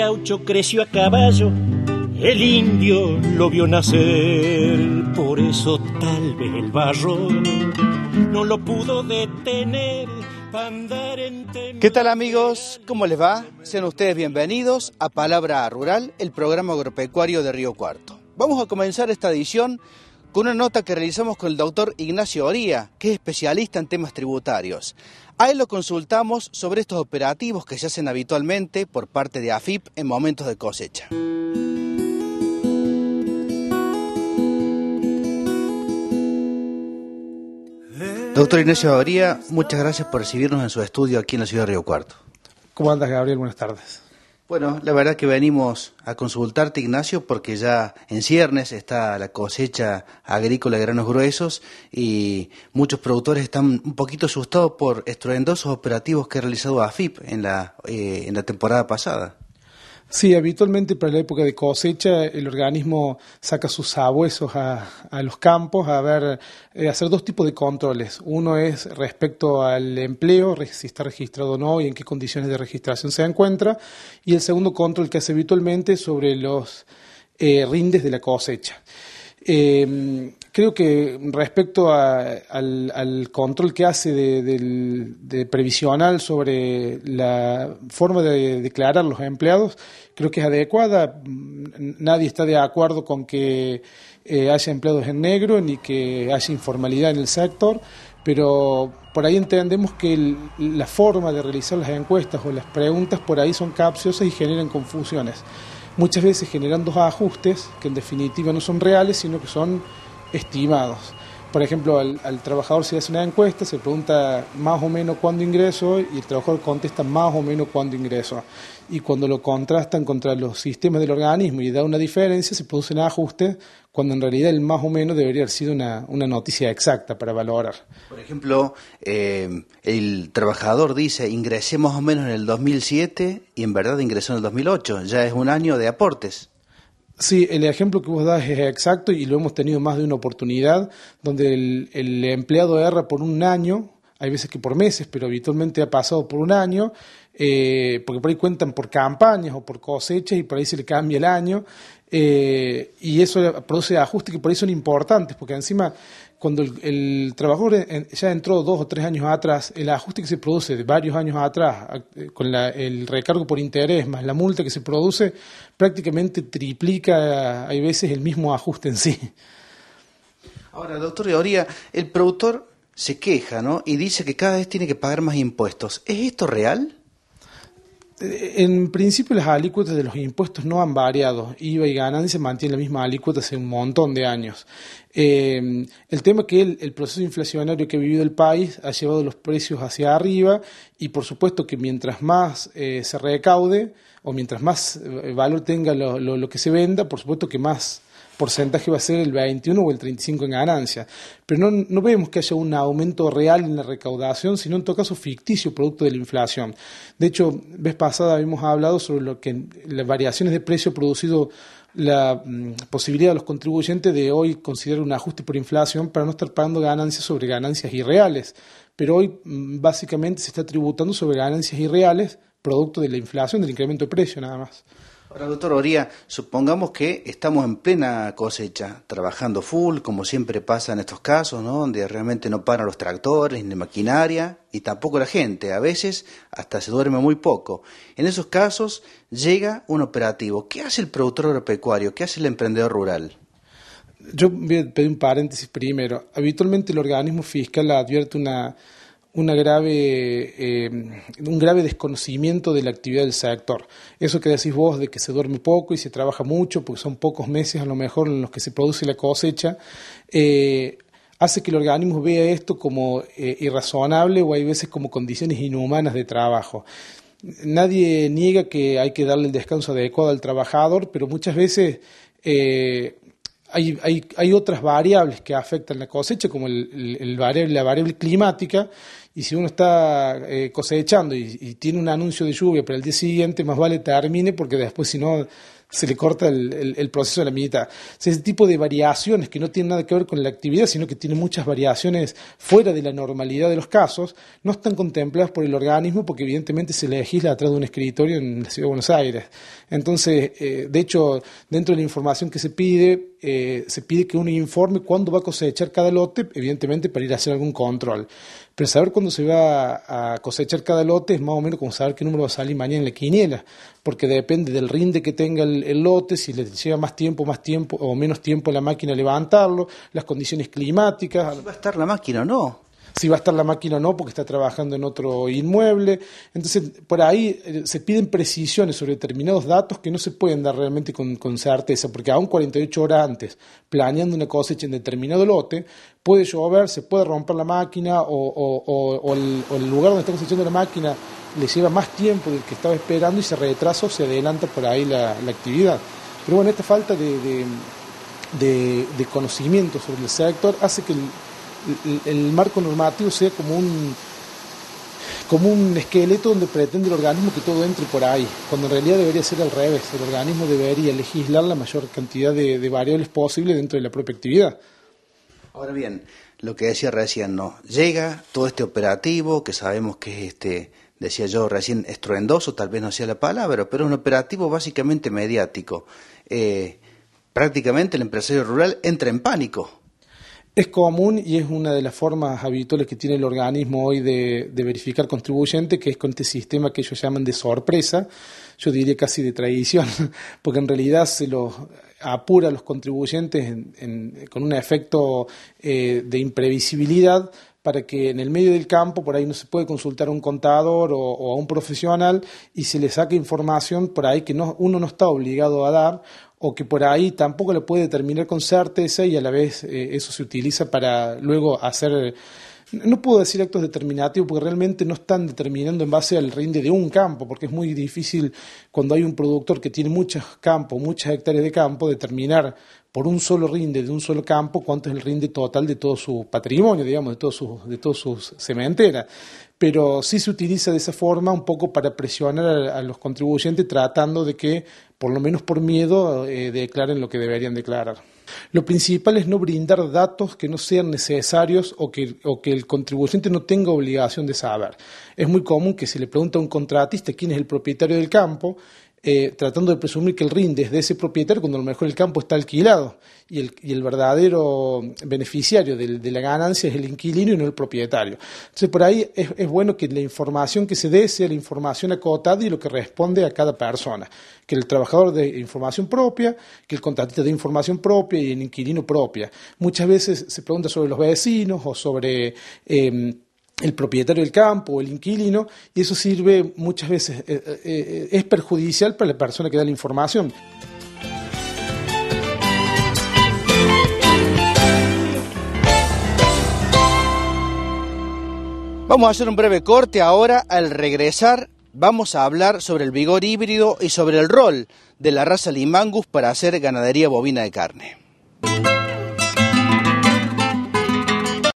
caucho creció a caballo, el indio lo vio nacer, por eso tal vez el barro no lo pudo detener. ¿Qué tal amigos? ¿Cómo les va? Sean ustedes bienvenidos a Palabra Rural, el programa agropecuario de Río Cuarto. Vamos a comenzar esta edición con una nota que realizamos con el doctor Ignacio Oría, que es especialista en temas tributarios. A él lo consultamos sobre estos operativos que se hacen habitualmente por parte de AFIP en momentos de cosecha. Doctor Ignacio Oría, muchas gracias por recibirnos en su estudio aquí en la ciudad de Río Cuarto. ¿Cómo andas, Gabriel? Buenas tardes. Bueno, la verdad que venimos a consultarte, Ignacio, porque ya en ciernes está la cosecha agrícola de granos gruesos y muchos productores están un poquito asustados por estruendosos operativos que ha realizado AFIP en la, eh, en la temporada pasada. Sí, habitualmente para la época de cosecha el organismo saca sus sabuesos a, los campos a eh, hacer dos tipos de controles. Uno es respecto al empleo, si está registrado o no y en qué condiciones de registración se encuentra. Y el segundo control que hace habitualmente sobre los eh, rindes de la cosecha. Em, creo que respecto al, control que hace de, previsional sobre la forma de declarar los empleados, creo que es adecuada. Mm, nadie está de acuerdo con que eh, haya empleados en negro ni que haya informalidad en el sector, pero por ahí entendemos que la forma de realizar las encuestas o las preguntas por ahí son capciosas y generan confusiones muchas veces dos ajustes que en definitiva no son reales, sino que son estimados por ejemplo, al, trabajador se hace una encuesta, se pregunta más o menos cuándo ingreso y el trabajador contesta más o menos cuándo ingreso. Y cuando lo contrastan contra los sistemas del organismo y da una diferencia, se produce un ajuste cuando en realidad el más o menos debería haber sido una, noticia exacta para valorar. Por ejemplo, eh, el trabajador dice ingresé más o menos en el 2007 y en verdad ingresó en el 2008, ya es un año de aportes. Sí, el ejemplo que vos das es exacto y lo hemos tenido más de una oportunidad, donde el, el empleado erra por un año, hay veces que por meses, pero habitualmente ha pasado por un año, eh, porque por ahí cuentan por campañas o por cosechas y por ahí se le cambia el año, eh, y eso produce ajustes que por ahí son importantes, porque encima cuando el, el trabajador ya entró dos o tres años atrás, el ajuste que se produce de varios años atrás, eh, con el recargo por interés más la multa que se produce, prácticamente triplica, hay veces, el mismo ajuste en sí. Ahora, doctor Ioría, el productor se queja, ¿no? Y dice que cada vez tiene que pagar más impuestos. ¿Es esto real? en principio las alícuotas de los impuestos no han variado, IVA y ganancia mantienen la misma alícuota hace un montón de años. Eh, el tema es que el, proceso inflacionario que ha vivido el país ha llevado los precios hacia arriba y por supuesto que mientras más eh, se recaude o mientras más eh, valor tenga lo que se venda, por supuesto que más porcentaje va a ser el 21 o el 35 en ganancias. Pero no, vemos que haya un aumento real en la recaudación, sino en todo caso ficticio, producto de la inflación. De hecho, vez pasada habíamos hablado sobre lo que las variaciones de precio producido la mm, posibilidad de los contribuyentes de hoy considerar un ajuste por inflación para no estar pagando ganancias sobre ganancias irreales. Pero hoy mm, básicamente se está tributando sobre ganancias irreales producto de la inflación, del incremento de precio nada más. Ahora, doctor Oría, supongamos que estamos en plena cosecha, trabajando full, como siempre pasa en estos casos, ¿no? donde realmente no paran los tractores, ni maquinaria, y tampoco la gente. A veces hasta se duerme muy poco. En esos casos llega un operativo. ¿Qué hace el productor agropecuario? ¿Qué hace el emprendedor rural? Yo voy a pedir un paréntesis primero. Habitualmente el organismo fiscal advierte una eh, un grave desconocimiento de la actividad del sector. Eso que decís vos de que se duerme poco y se trabaja mucho, porque son pocos meses a lo mejor en los que se produce la cosecha, eh, hace que el organismo vea esto como eh, irrazonable o hay veces como condiciones inhumanas de trabajo. Nadie niega que hay que darle el descanso adecuado al trabajador, pero muchas veces hay, hay, hay, otras variables que afectan la cosecha, como el, la variable climática, y si uno está eh, cosechando y, tiene un anuncio de lluvia, para el día siguiente más vale termine, porque después si no se le corta el, proceso de la minita ese tipo de variaciones que no tienen nada que ver con la actividad, sino que tienen muchas variaciones fuera de la normalidad de los casos, no están contempladas por el organismo porque evidentemente se legisla atrás de un escritorio en la Ciudad de Buenos Aires. Entonces, eh, de hecho, dentro de la información que se pide, eh, se pide que uno informe cuándo va a cosechar cada lote, evidentemente para ir a hacer algún control. Pero saber cuándo se va a cosechar cada lote es más o menos como saber qué número va a salir mañana en la quiniela, porque depende del rinde que tenga el, lote, si le lleva más tiempo, más tiempo o menos tiempo a la máquina levantarlo, las condiciones climáticas. ¿Va a estar la máquina o no? si va a estar la máquina o no porque está trabajando en otro inmueble. Entonces, por ahí eh, se piden precisiones sobre determinados datos que no se pueden dar realmente con, certeza, porque aún 48 horas antes, planeando una cosecha en determinado lote, puede llover, se puede romper la máquina o, el, lugar donde está cosechando la máquina le lleva más tiempo del que estaba esperando y se retrasa o se adelanta por ahí la, actividad. Pero bueno, esta falta de, de conocimiento sobre el sector hace que el el marco normativo sea como un, como un esqueleto donde pretende el organismo que todo entre por ahí, cuando en realidad debería ser al revés. El organismo debería legislar la mayor cantidad de, variables posible dentro de la propia actividad. Ahora bien, lo que decía recién, ¿no? Llega todo este operativo que sabemos que es este, decía yo recién, estruendoso, tal vez no sea la palabra, pero es un operativo básicamente mediático. Eh, prácticamente el empresario rural entra en pánico es común y es una de las formas habituales que tiene el organismo hoy de, verificar contribuyentes, que es con este sistema que ellos llaman de sorpresa, yo diría casi de traición, porque en realidad se los apura a los contribuyentes con un efecto eh, de imprevisibilidad para que en el medio del campo por ahí no se puede consultar a un contador o, a un profesional y se le saque información por ahí que uno no está obligado a dar o que por ahí tampoco lo puede determinar con certeza y a la vez eh, eso se utiliza para luego hacer, no puedo decir actos determinativos porque realmente no están determinando en base al rinde de un campo, porque es muy difícil cuando hay un productor que tiene muchos campos, muchas hectáreas de campo, determinar por un solo rinde de un solo campo, cuánto es el rinde total de todo su patrimonio, digamos, de todos sus de cementeras. Pero sí se utiliza de esa forma un poco para presionar a, los contribuyentes tratando de que, por lo menos por miedo, eh, declaren lo que deberían declarar. Lo principal es no brindar datos que no sean necesarios o que, o que, el contribuyente no tenga obligación de saber. Es muy común que se le pregunte a un contratista quién es el propietario del campo eh, tratando de presumir que el rinde es de ese propietario cuando a lo mejor el campo está alquilado y el, el verdadero beneficiario de, la ganancia es el inquilino y no el propietario. Entonces por ahí es, bueno que la información que se dé sea la información acotada y lo que responde a cada persona, que el trabajador de información propia, que el contratista de información propia y el inquilino propia. Muchas veces se pregunta sobre los vecinos o sobre... Em, el propietario del campo el inquilino, y eso sirve muchas veces, eh, eh, eh, es perjudicial para la persona que da la información. Vamos a hacer un breve corte ahora. Al regresar vamos a hablar sobre el vigor híbrido y sobre el rol de la raza limangus para hacer ganadería bovina de carne.